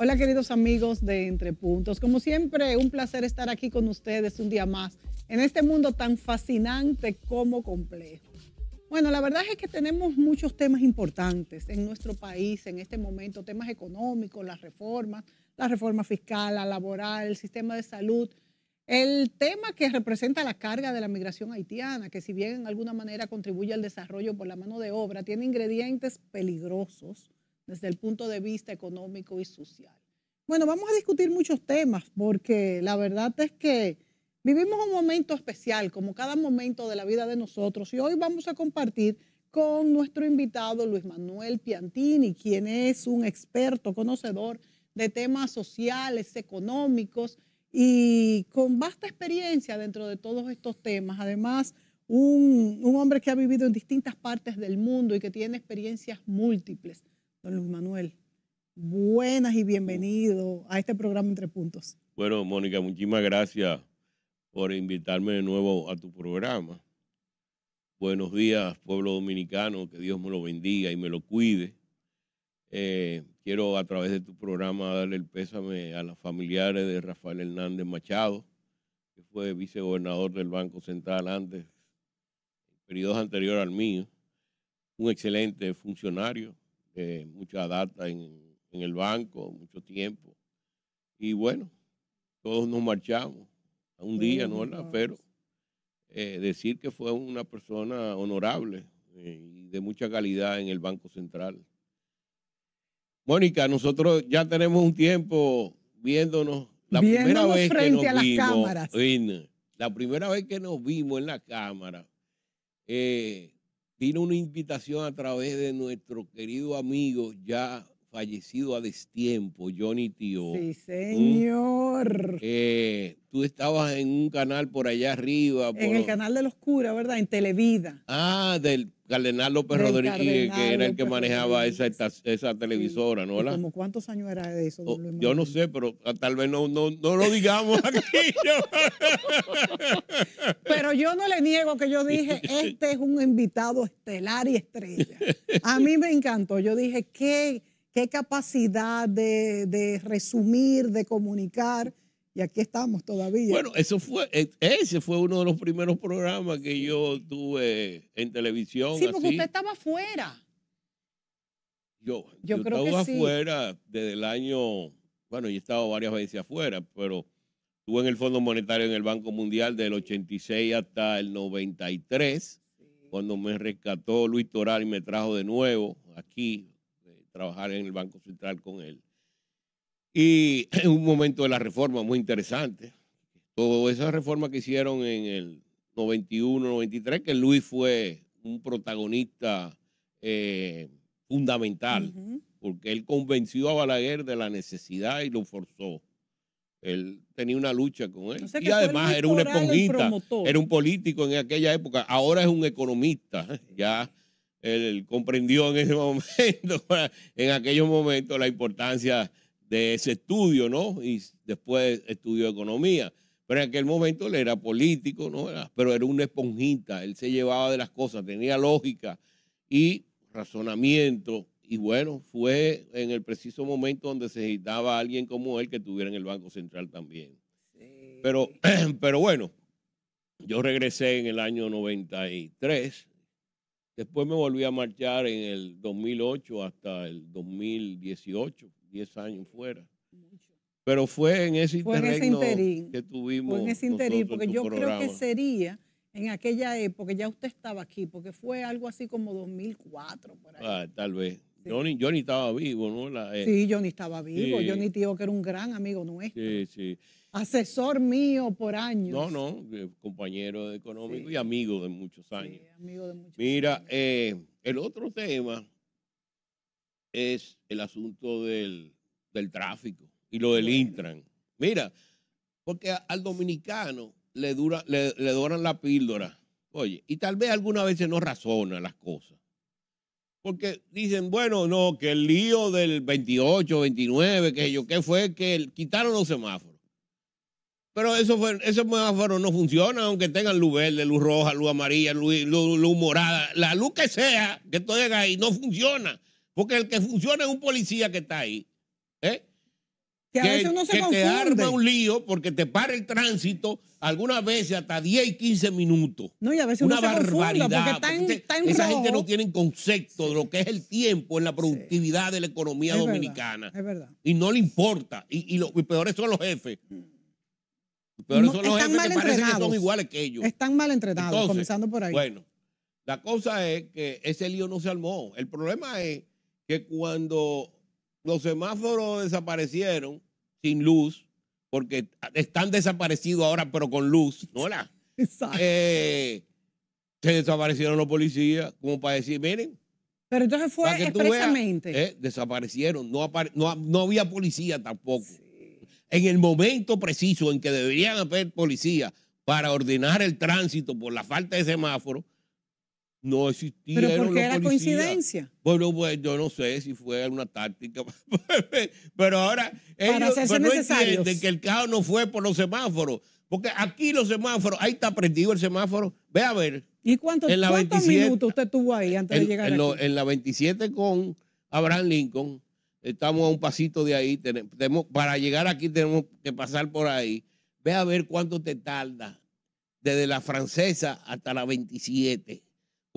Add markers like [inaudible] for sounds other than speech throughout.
Hola queridos amigos de Entre Puntos. Como siempre, un placer estar aquí con ustedes un día más en este mundo tan fascinante como complejo. Bueno, la verdad es que tenemos muchos temas importantes en nuestro país en este momento, temas económicos, las reformas, la reforma fiscal, la laboral, el sistema de salud, el tema que representa la carga de la migración haitiana, que si bien en alguna manera contribuye al desarrollo por la mano de obra, tiene ingredientes peligrosos desde el punto de vista económico y social. Bueno, vamos a discutir muchos temas porque la verdad es que Vivimos un momento especial, como cada momento de la vida de nosotros, y hoy vamos a compartir con nuestro invitado Luis Manuel Piantini, quien es un experto, conocedor de temas sociales, económicos y con vasta experiencia dentro de todos estos temas. Además, un, hombre que ha vivido en distintas partes del mundo y que tiene experiencias múltiples. Don Luis Manuel, buenas y bienvenido a este programa Entre Puntos. Bueno, Mónica, muchísimas gracias por invitarme de nuevo a tu programa. Buenos días, pueblo dominicano, que Dios me lo bendiga y me lo cuide. Eh, quiero a través de tu programa darle el pésame a los familiares de Rafael Hernández Machado, que fue vicegobernador del Banco Central antes, en periodos anteriores al mío. Un excelente funcionario, mucha data en el banco, mucho tiempo. Y bueno, todos nos marchamos un día, ¿no? ¿verdad? Pero eh, decir que fue una persona honorable eh, y de mucha calidad en el Banco Central. Mónica, nosotros ya tenemos un tiempo viéndonos. La primera vez que nos vimos, En, la primera vez que nos vimos en la cámara, eh, vino una invitación a través de nuestro querido amigo ya fallecido a destiempo, Johnny Tío. Sí, señor. Eh, tú estabas en un canal por allá arriba. En el canal de los curas, ¿verdad? En Televida. Ah, del Cardenal López Rodríguez, que era el que manejaba esa, televisora, ¿no? ¿Cómo cuántos años era de eso? Oh, yo no sé, pero ah, tal vez no, lo digamos aquí. [laughs] pero yo no le niego que yo dije, [laughs] este es un invitado estelar y estrella. A mí me encantó. Yo dije, qué qué capacidad de, resumir, de comunicar. Y aquí estamos todavía. Bueno, eso fue, eh, ese fue uno de los primeros programas que yo tuve en televisión. Sí, porque usted estaba afuera. Yo, yo, yo estaba afuera desde el año, bueno, yo he estado varias veces afuera, pero estuve en el Fondo Monetario en el Banco Mundial del 86 hasta el 93, cuando me rescató Luis Toral y me trajo de nuevo aquí trabajar en el Banco Central con él. Y [clears throat] en un momento de la reforma muy interesante, toda esa reforma que hicieron en el 91-93, que Luis fue un protagonista eh, fundamental, porque él convenció a Balaguer de la necesidad y lo forzó. Él tenía una lucha con él. y además era un esponjita, era un político en aquella época, ahora es un economista, [laughs] ya él comprendió en ese [laughs] momento, en aquellos momentos, la importancia de ese estudio, ¿no? Y después estudió economía. Pero en aquel momento él era político, ¿no? Pero era una esponjita, él se llevaba de las cosas, tenía lógica y razonamiento. Y bueno, fue en el preciso momento donde se necesitaba alguien como él que tuviera en el Banco Central también. Pero, [clears throat] pero bueno, yo regresé en el año 93 Después me volví a marchar en el 2008 hasta el 2018, 10 años fuera. Pero fue en ese, que tuvimos. Fue en ese interín, porque yo creo que sería en aquella época, ya usted estaba aquí, porque fue algo así como 2004. Por ahí. Ah, tal vez. Yo ni estaba vivo, ¿no? La, yo eh, Sí, estaba vivo. Yo ni Tío, que era un gran amigo nuestro. Sí, sí. Asesor mío por años. No, no, eh, compañero económico y amigo de muchos años. amigo de muchos Mira, eh, el otro tema es el asunto del, tráfico y lo del Intran. Mira, porque al dominicano le, dura, le, le la píldora. Oye, y tal vez algunas veces no razona las cosas. Porque dicen, bueno, no, que el lío del 28, 29, que yo, qué fue que quitaron los semáforos. Pero esos, esos semáforos no funcionan, aunque tengan luz verde, luz roja, luz amarilla, luz, luz, morada. La luz que sea que llegas ahí no funciona. Porque el que funciona es un policía que está ahí. ¿eh? Que, a veces uno se confunde. te arma un lío porque te para el tránsito algunas veces hasta 10 y 15 minutos. No, y a veces Una uno se barbaridad. Porque esa gente no tiene concepto de lo que es el tiempo en la productividad de la economía dominicana. es verdad. Y no le importa. Y, y, lo, peores son los jefes. Y peores son los jefes que parece que son iguales que ellos. Están mal entrenados, comenzando por ahí. Bueno, la cosa es que ese lío no se armó. El problema es que cuando los semáforos desaparecieron sin luz, porque están desaparecidos ahora, pero con luz, ¿no? La? Exacto. Eh, se desaparecieron los policías, como para decir, miren. Pero entonces fue expresamente. Eh, desaparecieron, no, no, había policía tampoco. En el momento preciso en que deberían haber policía para ordenar el tránsito por la falta de semáforo, no existía. ¿Pero por qué era coincidencia? Bueno, yo no sé si fue una táctica. [laughs] pero ahora ellos no entienden que el caos no fue por los semáforos. Porque aquí los semáforos, ahí está prendido el semáforo. Ve a ver. ¿Y cuántos, la minutos usted tuvo ahí antes de llegar en, aquí? en la 27 con Abraham Lincoln, estamos a un pasito de ahí. Tenemos, para llegar aquí tenemos que pasar por ahí. Ve a ver cuánto te tarda desde la francesa hasta la 27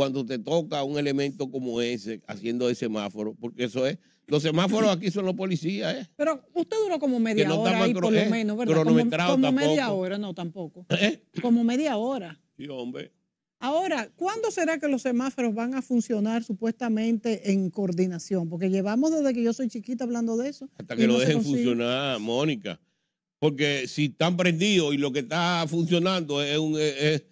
cuando te toca un elemento como ese, haciendo el semáforo, porque eso es. Los semáforos aquí son los policías, ¿eh? Pero usted duró como media hora ahí, por lo eh, menos, ¿verdad? como, media hora, no, tampoco. ¿Eh? Como media hora. Sí, hombre. Ahora, ¿cuándo será que los semáforos van a funcionar supuestamente en coordinación? Porque llevamos desde que yo soy chiquita hablando de eso. Hasta que lo dejen funcionar, Mónica. Porque si están prendidos y lo que está funcionando es un... es,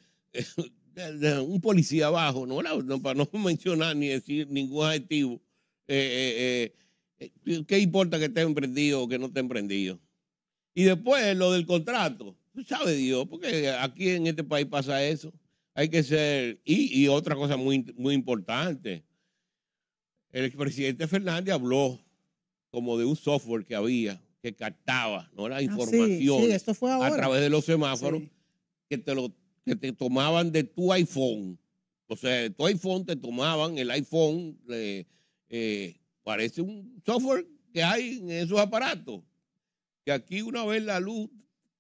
un policía abajo, ¿no? para no [laughs] mencionar ni decir ningún adjetivo, eh, eh, eh, ¿qué importa que esté emprendido o que no esté emprendido? Y después lo del contrato, sabe Dios, porque aquí en este país pasa eso. Hay que ser, y, otra cosa muy, muy importante, el expresidente Fernández habló como de un software que había, que captaba la ah, información esto fue a través de los semáforos, que te lo que te tomaban de tu iPhone. O sea, tu iPhone te tomaban el iPhone, eh, parece un software que hay en esos aparatos. Que aquí una vez la luz,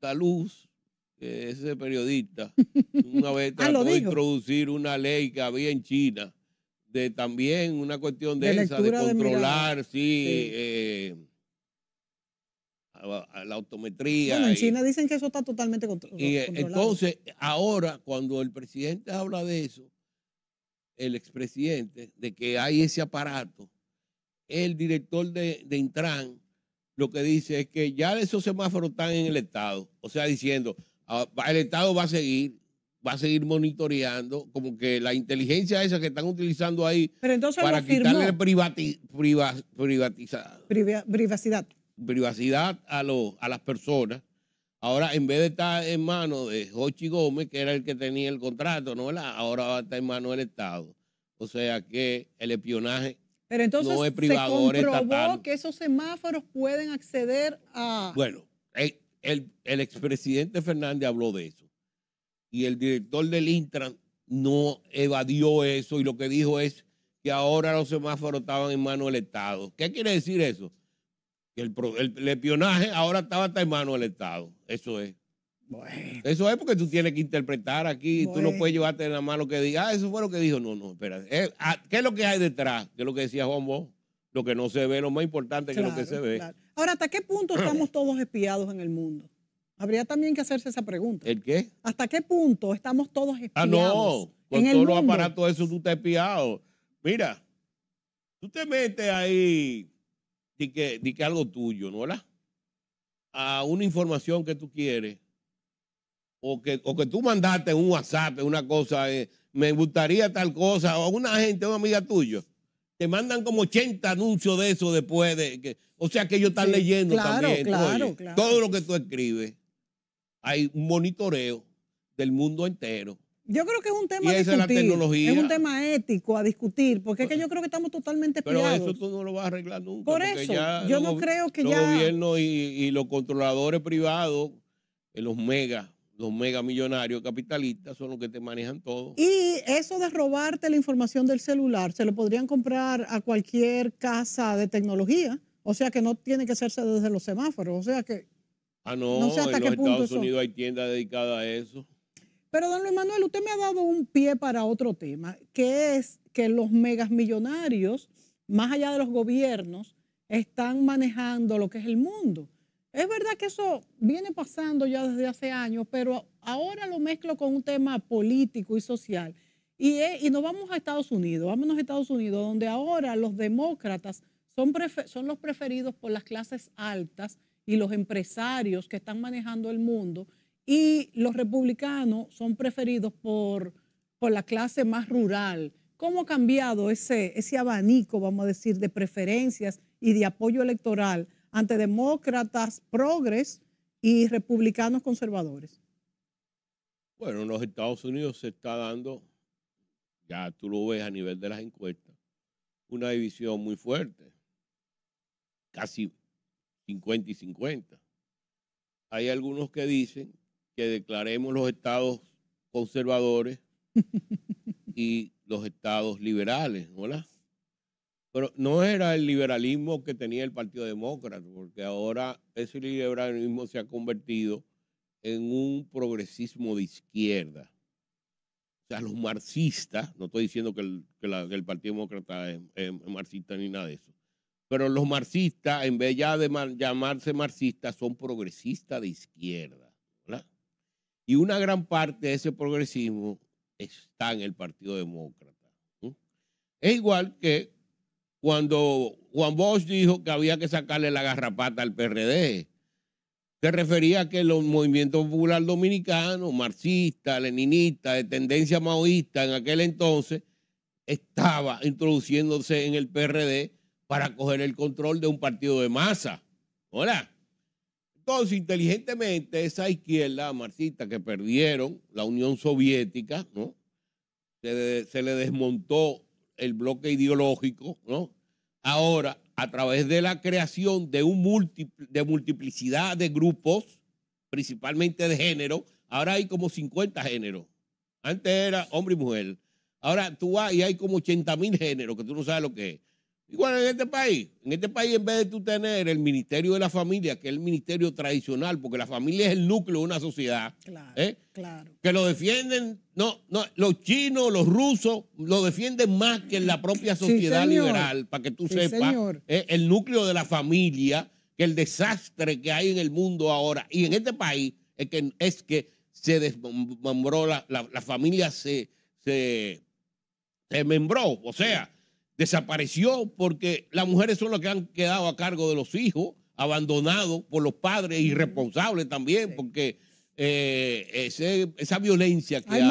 la luz, ese periodista, [laughs] una vez ah, trató de introducir una ley que había en China, de también una cuestión de, esa, de controlar, sí, eh, la autometría. Bueno, en China dicen que eso está totalmente y, eh, controlado. Entonces, ahora, cuando el presidente habla de eso, el expresidente, de que hay ese aparato, el director de, de Intran lo que dice es que ya esos semáforos están en el Estado. O sea, diciendo, ah, el Estado va a seguir, va a seguir monitoreando, como que la inteligencia esa que están utilizando ahí para quitarle privati, privacidad privacidad a, a las personas. Ahora, en vez de estar en manos de Jochi Gómez, que era el que tenía el contrato, ¿no? ahora va a estar en manos del Estado. O sea que el espionaje Pero entonces, no es privador ¿se comprobó que esos semáforos pueden acceder a...? Bueno, el, el, el expresidente Fernández habló de eso. Y el director del Intran no evadió eso y lo que dijo es que ahora los semáforos estaban en manos del Estado. ¿Qué quiere decir eso? El, el, espionaje ahora estaba hasta en manos del Estado. Eso es. Eso es porque tú tienes que interpretar aquí. Tú no puedes llevarte en la mano que diga, ah, eso fue lo que dijo. No, no, espera. Eh, ah, ¿Qué es lo que hay detrás? ¿Qué es lo que decía Juan Bo. Lo que no se ve, lo más importante que es lo que se ve. Ahora, ¿hasta qué punto estamos [clears throat] todos espiados en el mundo? Habría también que hacerse esa pregunta. ¿El qué? ¿Hasta qué punto estamos todos espiados? Ah, no. Con todos los aparatos, eso tú estás espiado. Mira, tú te metes ahí que, di que algo tuyo, ¿no? A una información que tú quieres o que, tú mandaste un WhatsApp, una cosa, eh, me gustaría tal cosa, o una gente, una amiga tuya, te mandan como 80 anuncios de eso después de que, o sea que ellos están leyendo también. Todo lo que tú escribes, hay un monitoreo del mundo entero yo creo que es un tema es, un tema ético a discutir, porque es que pues, yo creo que estamos totalmente Pero eso tú no lo vas a arreglar nunca. Por eso, yo no creo que los ya... Los gobiernos y, los controladores privados, eh, los mega, los mega millonarios capitalistas son los que te manejan todo. Y eso de robarte la información del celular, se lo podrían comprar a cualquier casa de tecnología, o sea que no tiene que hacerse desde los semáforos, o sea que... Ah, no, en Estados Unidos hay tiendas dedicadas a eso. Pero, don Luis Manuel, usted me ha dado un pie para otro tema, que es que los megas más allá de los gobiernos, están manejando lo que es el mundo. Es verdad que eso viene pasando ya desde hace años, pero ahora lo mezclo con un tema político y social. Y, e, nos vamos a Estados Unidos, vámonos a Estados Unidos, donde ahora los demócratas son, son los preferidos por las clases altas y los empresarios que están manejando el mundo y los republicanos son preferidos por, por la clase más rural. ¿Cómo ha cambiado ese, ese abanico, vamos a decir, de preferencias y de apoyo electoral ante demócratas progres y republicanos conservadores? Bueno, en los Estados Unidos se está dando, ya tú lo ves a nivel de las encuestas, una división muy fuerte, casi 50 y 50. Hay algunos que dicen que declaremos los estados conservadores [laughs] y los estados liberales, ¿verdad? Pero no era el liberalismo que tenía el Partido Demócrata, porque ahora ese liberalismo se ha convertido en un progresismo de izquierda. O sea, los marxistas, no estoy diciendo que el, Partido Demócrata es, es, marxista ni nada de eso, pero los marxistas, en vez ya de llamarse marxistas, son progresistas de izquierda. Y una gran parte de ese progresismo está en el Partido Demócrata. Es igual que cuando Juan Bosch dijo que había que sacarle la garrapata al PRD. Se refería a que los movimientos popular dominicanos, marxista, leninista, de tendencia maoísta en aquel entonces, estaba introduciéndose en el PRD para coger el control de un partido de masa. Hola. Entonces, inteligentemente, esa izquierda marxista que perdieron la Unión Soviética, Se, le desmontó el bloque ideológico, ¿no? Ahora, a través de la creación de, un de multiplicidad de grupos, principalmente de género, ahora hay como 50 géneros. Antes era hombre y mujer. Ahora tú vas y hay como 80 mil géneros que tú no sabes lo que es. Igual en este país, en este país en vez de tú tener el Ministerio de la Familia, que es el ministerio tradicional, porque la familia es el núcleo de una sociedad, ¿eh? que lo defienden, no, no, los chinos, los rusos, lo defienden más que en la propia sociedad liberal, para que tú sepas, ¿eh? el núcleo de la familia, que el desastre que hay en el mundo ahora y en este país es que, es que se desmembró, la, familia se, se, o sea desapareció porque las mujeres son las que han quedado a cargo de los hijos, abandonados por los padres, irresponsables también, porque eh, esa violencia que hay,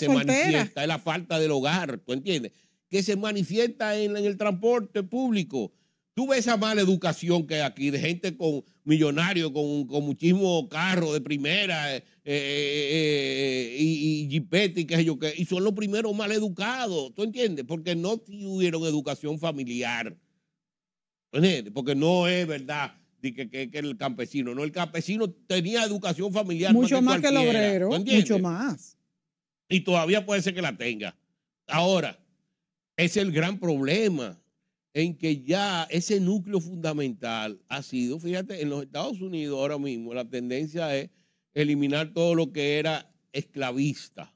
se manifiesta, es la falta del hogar, ¿tú entiendes? Que se manifiesta en el transporte público, Tú ves esa mala educación que hay aquí, de gente con millonarios, con, muchísimos carros de primera eh, eh, eh, y, y y qué sé yo y son los primeros mal educados, ¿tú entiendes? Porque no tuvieron educación familiar, Porque no es verdad que, que, el campesino, no, el campesino tenía educación familiar. Mucho más, que, el obrero, mucho más. Y todavía puede ser que la tenga. Ahora, es el gran problema en que ya ese núcleo fundamental ha sido, fíjate, en los Estados Unidos ahora mismo la tendencia es eliminar todo lo que era esclavista.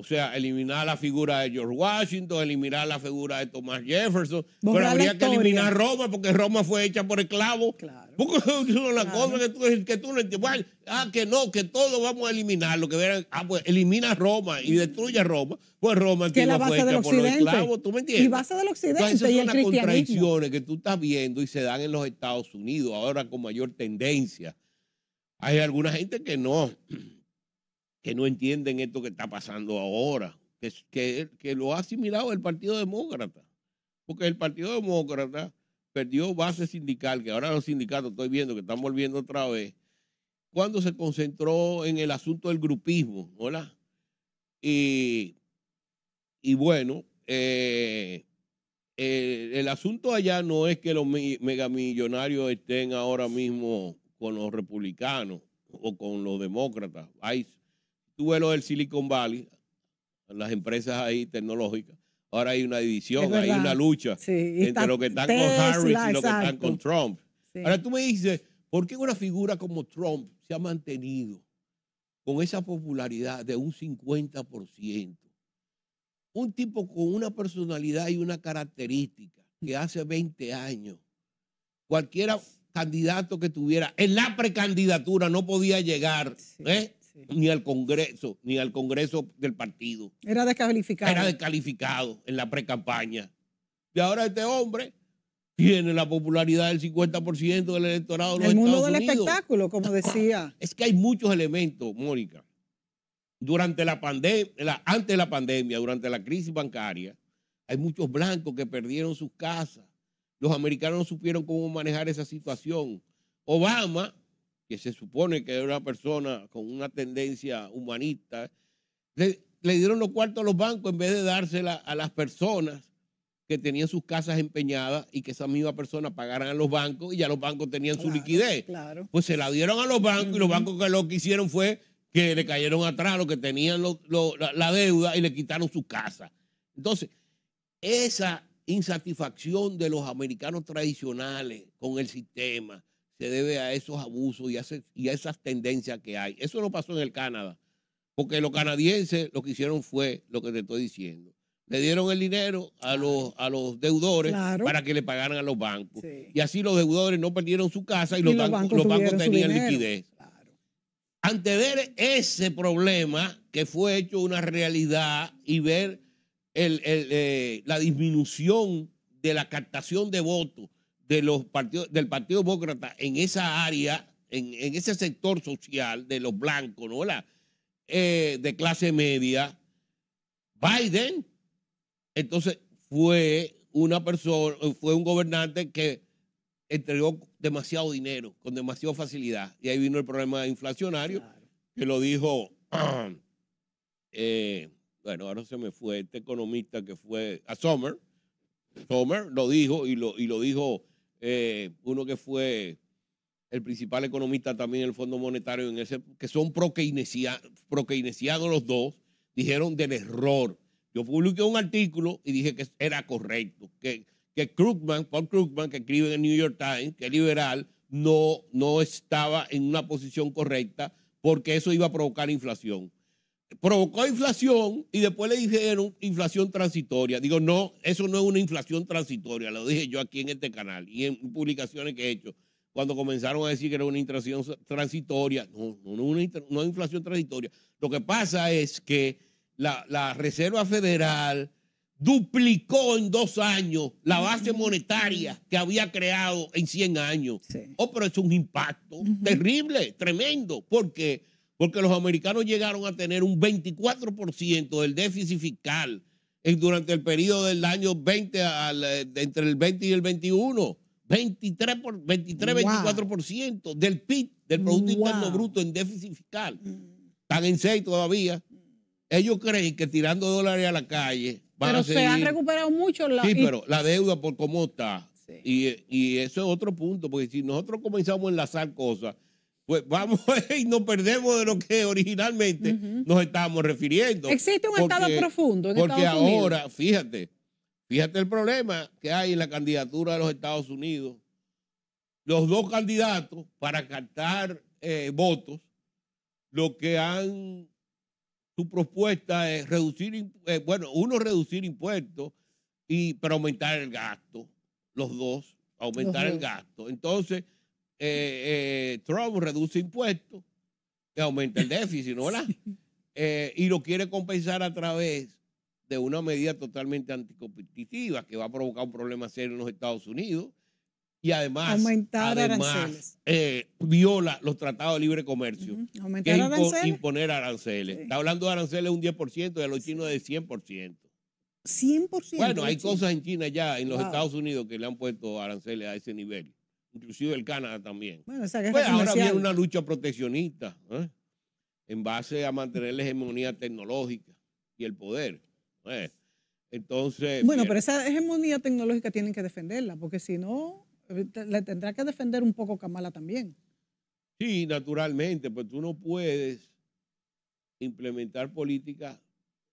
O sea, eliminar la figura de George Washington, eliminar la figura de Thomas Jefferson, pero habría que eliminar Roma porque Roma fue hecha por esclavos. Claro. Porque [laughs] es una cosa que tú, que no entiendes. Ah, que no, que todo vamos a eliminar. Lo que verán, ah, pues elimina Roma y destruye Roma. Pues Roma que la por los esclavos, ¿tú me entiendes? Y base del occidente esas son las contradicciones que tú estás viendo y se dan en los Estados Unidos ahora con mayor tendencia. Hay alguna gente que no que no entienden esto que está pasando ahora, que, que, lo ha asimilado el Partido Demócrata. Porque el Partido Demócrata perdió base sindical, que ahora los sindicatos estoy viendo que están volviendo otra vez, cuando se concentró en el asunto del grupismo, hola, Y, bueno, eh, eh, el asunto allá no es que los megamillonarios estén ahora mismo con los republicanos o con los demócratas. Hay Tú ves lo del Silicon Valley, las empresas ahí tecnológicas. Ahora hay una división, hay una lucha entre lo que están con Harris y lo que están con Trump. Ahora tú me dices, ¿por qué una figura como Trump se ha mantenido con esa popularidad de un 50%? Un tipo con una personalidad y una característica que hace 20 años, cualquiera candidato que tuviera en la precandidatura no podía llegar. ¿eh? ni al Congreso, ni al Congreso del partido. Era descalificado. Era descalificado en la pre-campaña. Y ahora este hombre tiene la popularidad del 50% del electorado de los El mundo del espectáculo, como decía. [coughs] Es que hay muchos elementos, Mónica. Durante la pandemia, antes de la pandemia, durante la crisis bancaria, hay muchos blancos que perdieron sus casas. Los americanos no supieron cómo manejar esa situación. Obama que se supone que era una persona con una tendencia humanista, le, dieron los cuartos a los bancos en vez de dársela a las personas que tenían sus casas empeñadas y que esa misma persona pagaran a los bancos y ya los bancos tenían su liquidez. Pues se la dieron a los bancos y los bancos que lo que hicieron fue que le cayeron atrás los que tenían la, la deuda y le quitaron su casa. Entonces, esa insatisfacción de los americanos tradicionales con el sistema, se debe a esos abusos y a, esas tendencias que hay. Eso no pasó en el Canadá, porque los canadienses lo que hicieron fue lo que te estoy diciendo. Le dieron el dinero a los, deudores para que le pagaran a los bancos. Y así los deudores no perdieron su casa y, los, bancos, tenían liquidez. Ante ver ese problema que fue hecho una realidad y ver eh, la disminución de la captación de votos de los partidos, del Partido Demócrata en esa área, en, ese sector social de los blancos, ¿no? La, eh, de clase media, Biden, entonces fue una persona, fue un gobernante que entregó demasiado dinero, con demasiada facilidad. Y ahí vino el problema inflacionario, que lo dijo, [clears throat] eh, bueno, ahora se me fue este economista que fue a Sommer, Sommer lo dijo y lo, y lo dijo eh, uno que fue el principal economista también del Fondo Monetario, en ese, que son pro-keynesianos los dos, dijeron del error. Yo publiqué un artículo y dije que era correcto, que, que Krugman, Paul Krugman, que escribe en el New York Times, que es liberal, no, no estaba en una posición correcta porque eso iba a provocar inflación provocó inflación y después le dijeron inflación transitoria. Digo, no, eso no es una inflación transitoria, lo dije yo aquí en este canal y en publicaciones que he hecho. Cuando comenzaron a decir que era una inflación transitoria, no, no, no es no inflación transitoria. Lo que pasa es que la, Reserva Federal duplicó en dos años la base monetaria que había creado en 100 años. Oh, pero es un impacto terrible, tremendo, porque porque los americanos llegaron a tener un 24% del déficit fiscal durante el periodo del año 20 eh, entre el 20 y el 21. 23, por, 23 24% del PIB, del Producto Interno Bruto en déficit fiscal. Mm. Están en 6 todavía. Ellos creen que tirando dólares a la calle. pero se han recuperado mucho la Sí, pero la deuda por cómo está. Y, y eso es otro punto, porque si nosotros comenzamos a enlazar cosas, pues vamos [laughs] y no perdemos de lo que originalmente nos estábamos refiriendo. Existe un estado profundo. En porque ahora, fíjate, fíjate el problema que hay en la candidatura de los Estados Unidos. Los dos candidatos para captar eh, votos, lo que han, su propuesta es reducir, eh, bueno, uno reducir impuestos, y, pero aumentar el gasto, los dos, aumentar el gasto. Entonces, eh, eh, Trump reduce impuestos y aumenta el [laughs] déficit, ¿no? Eh, y lo quiere compensar a través de una medida totalmente anticompetitiva que va a provocar un problema serio en los Estados Unidos y además, viola los tratados de libre comercio. Aumentar aranceles. Imponer aranceles. Está hablando de aranceles un 10%, a los chinos de 100%. 100%. Bueno, hay cosas en China ya, en los Estados Unidos, que le han puesto aranceles a ese nivel inclusive el Canadá también. pues ahora viene una lucha proteccionista ¿eh? en base a mantener la hegemonía tecnológica y el poder. ¿eh? Entonces. Bueno, pero esa hegemonía tecnológica tienen que defenderla, porque si no, eh, le tendrá que defender un poco Kamala también. Sí, naturalmente, pues tú no puedes implementar políticas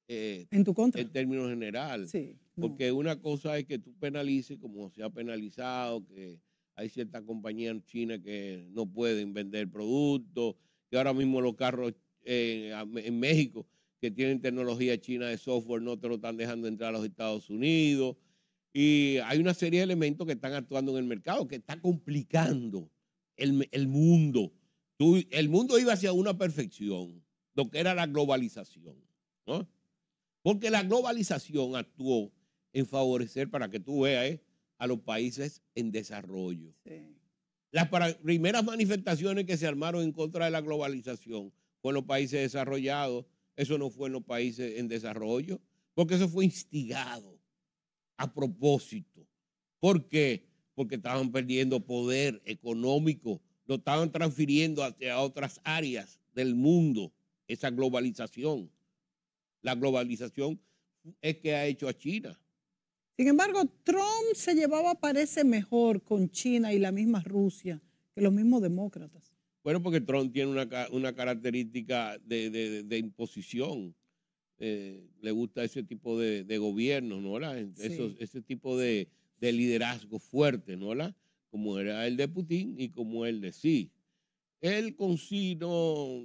en tu contra. En términos generales. Porque una cosa es que tú penalices, como se ha penalizado, que hay ciertas compañías chinas que no pueden vender productos, y ahora mismo los carros eh, en México que tienen tecnología china de software no te lo están dejando entrar a los Estados Unidos. Y hay una serie de elementos que están actuando en el mercado, que está complicando el, mundo. el mundo iba hacia una perfección, lo que era la globalización. ¿no? Porque la globalización actuó en favorecer, para que tú veas, ¿eh? a los países en desarrollo. Las primeras manifestaciones que se armaron en contra de la globalización fue los países desarrollados, eso no fue en los países en desarrollo, porque eso fue instigado a propósito. ¿Por qué? Porque estaban perdiendo poder económico, lo estaban transfiriendo hacia otras áreas del mundo, esa globalización. La globalización es que ha hecho a China. Sin embargo, Trump se llevaba, parece, mejor con China y la misma Rusia que los mismos demócratas. Bueno, porque Trump tiene una, característica de, imposición. Eh, le gusta ese tipo de, gobierno, ¿no? La, Ese tipo de, liderazgo fuerte, ¿no? La, como era el de Putin y como el de sí. Él con sí no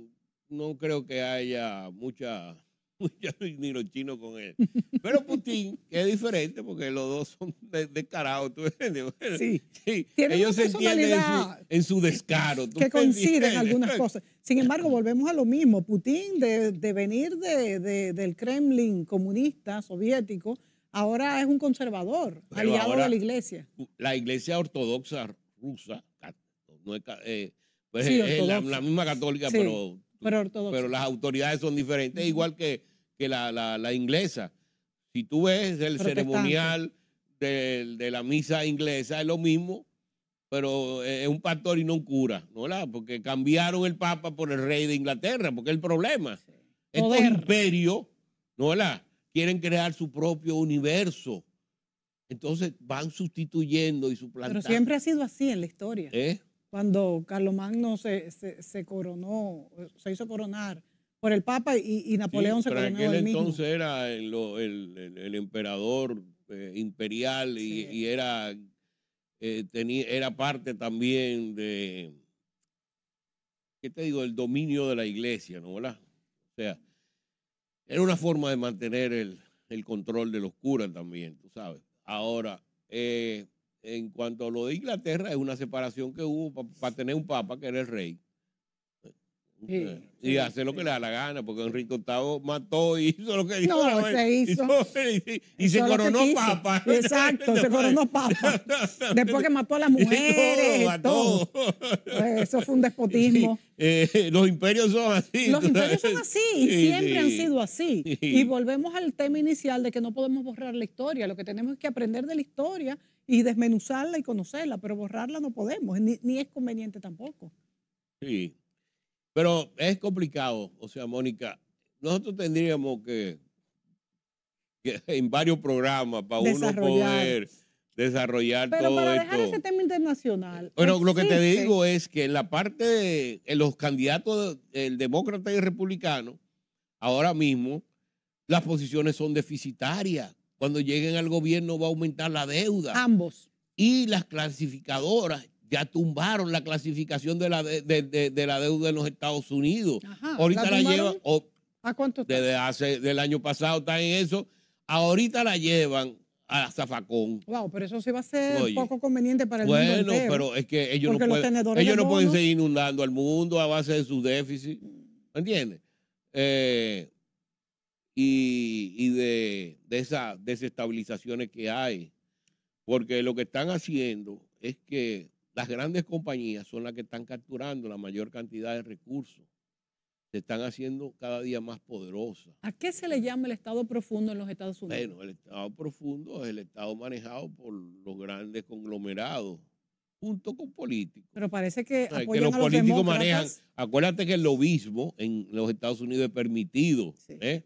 creo que haya mucha [laughs] ni los chinos con él. Pero Putin es diferente porque los dos son descarados, [laughs] sí. Ellos se entienden en su, descaro. que coinciden algunas cosas. Sin embargo, [laughs] volvemos a lo mismo. Putin, de, venir de, del Kremlin comunista soviético, ahora es un conservador, aliado de la iglesia. La iglesia ortodoxa rusa, no es, eh, pues la, misma católica, pero, pero, las autoridades son diferentes, igual que que la, inglesa. Si tú ves el ceremonial de, la misa inglesa, es lo mismo, pero es un pastor y no un cura, ¿no? Porque cambiaron el papa por el rey de Inglaterra, porque es el problema. es Estos el imperios, ¿no? la Quieren crear su propio universo. Entonces van sustituyendo y suplantando. Pero siempre ha sido así en la historia. ¿Eh? Cuando Carlomagno Magno se, se coronó, se hizo coronar por el Papa y, Napoleón sí, se coronó él entonces era el, el emperador eh, imperial y, era, eh, tenía, era parte también de, ¿qué te digo?, el dominio de la iglesia, ¿no? O sea, era una forma de mantener el, control de los curas también, tú sabes. Ahora, eh, en cuanto a lo de Inglaterra, es una separación que hubo para tener un papa que era el rey y hace lo que le da la gana, porque Enrique VIII mató y [laughs] hizo lo que no, se hizo. Y, se coronó papa. [laughs] Exacto, se coronó papa. [laughs] Después que mató a las mujeres. Pues, eso fue un despotismo. Eh, los imperios son así. Los imperios son así y siempre han sido así. Y volvemos al tema inicial de que no podemos borrar la historia. Lo que tenemos es que aprender de la historia y desmenuzarla y conocerla, pero borrarla no podemos, ni, ni es conveniente tampoco. Sí. Pero es complicado, o sea, Mónica, nosotros tendríamos que, en varios programas para uno poder desarrollar todo para dejar esto. ese tema internacional. Pero lo que te digo es que en la parte de los candidatos, el demócrata y el republicano, ahora mismo las posiciones son deficitarias. Cuando lleguen al gobierno va a aumentar la deuda. Ambos. Y las clasificadoras ya tumbaron la clasificación de la, de, de, la deuda en los Estados Unidos. Ahorita la, llevan. ¿A cuánto está? Desde hace, del año pasado está en eso. Ahorita la llevan a Zafacón. Wow, pero eso sí va a ser poco conveniente para el bueno, mundo. Bueno, pero es que ellos no pueden, ellos no pueden seguir inundando al mundo a base de su déficit. ¿Entiendes? Eh, y, y de, de esas desestabilizaciones que hay. Porque lo que están haciendo es que las grandes compañías son las que están capturando la mayor cantidad de recursos. Se están haciendo cada día más poderosas. ¿A qué se le llama el Estado profundo en los Estados Unidos? Bueno, el Estado profundo es el Estado manejado por los grandes conglomerados, junto con políticos. Pero parece que, apoyan los, políticos manejan. Acuérdate que el lobismo en los Estados Unidos es permitido. ¿eh?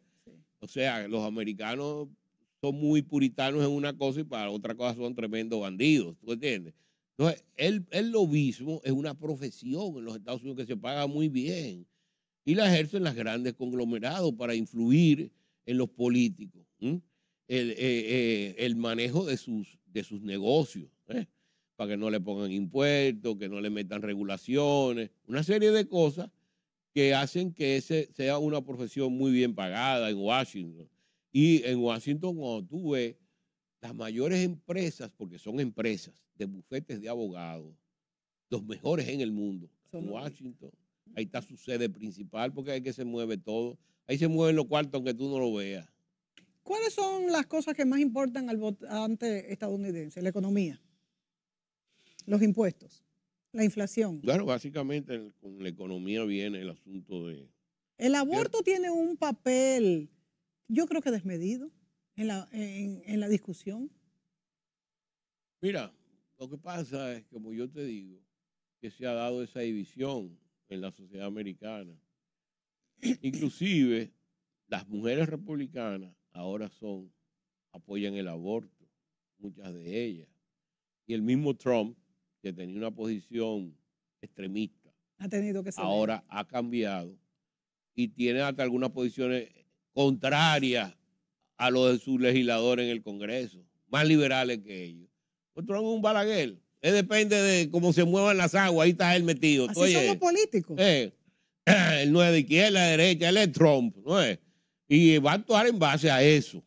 O sea, los americanos son muy puritanos en una cosa y para otra cosa son tremendos bandidos, ¿tú entiendes? Entonces, el, lobismo es una profesión en los Estados Unidos que se paga muy bien y la ejercen las grandes conglomerados para influir en los políticos, eh, eh, el, manejo de sus, de sus negocios, ¿eh? para que no le pongan impuestos, que no le metan regulaciones, una serie de cosas que hacen que ese sea una profesión muy bien pagada en Washington. Y en Washington, cuando tú las mayores empresas, porque son empresas de bufetes de abogados, los mejores en el mundo. Washington, ahí está su sede principal, porque ahí que se mueve todo. Ahí se mueven los cuartos, aunque tú no lo veas. ¿Cuáles son las cosas que más importan al votante estadounidense? La economía, los impuestos, la inflación. Claro, básicamente con la economía viene el asunto de... El aborto tiene un papel, yo creo que desmedido en la, discusión? Mira, lo que pasa es, como yo te digo, que se ha dado esa división en la sociedad americana. [coughs] Inclusive, las mujeres republicanas ahora son, apoyan el aborto, muchas de ellas. Y el mismo Trump, que tenía una posición extremista, ahora ha cambiado y tiene hasta algunas posiciones contrarias a los de sus legisladores en el Congreso, más liberales que ellos. otro Trump es un balaguer. depende de cómo se muevan las aguas, ahí está él metido. Así son políticos. Eh, él no es de izquierda, de derecha, él es Trump, ¿no es? Y va a actuar en base a eso.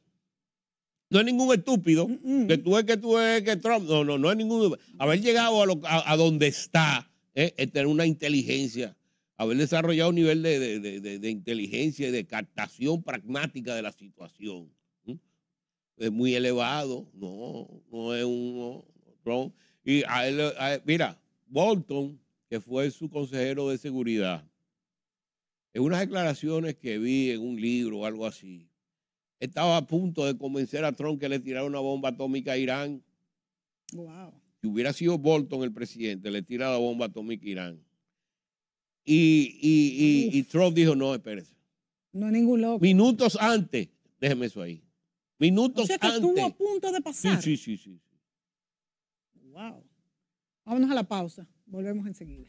No es ningún estúpido que tú es que tú es que Trump, no, no, no es ningún. Haber llegado a, a, donde está, eh, es tener una inteligencia, haber desarrollado un nivel de, de, de inteligencia y de captación pragmática de la situación es muy elevado, no, no es un Trump. Y a él, mira, Bolton, que fue su consejero de seguridad, en unas declaraciones que vi en un libro o algo así, estaba a punto de convencer a Trump que le tirara una bomba atómica a Irán. Wow. Si hubiera sido Bolton el presidente, le tirara la bomba atómica a Irán. Y, Trump dijo, no, espérese. No, ningún loco. Minutos antes, déjeme eso ahí. Minutos o sea que Estuvo a punto de pasar. Sí, sí, sí, sí. Wow. Vámonos a la pausa. Volvemos enseguida.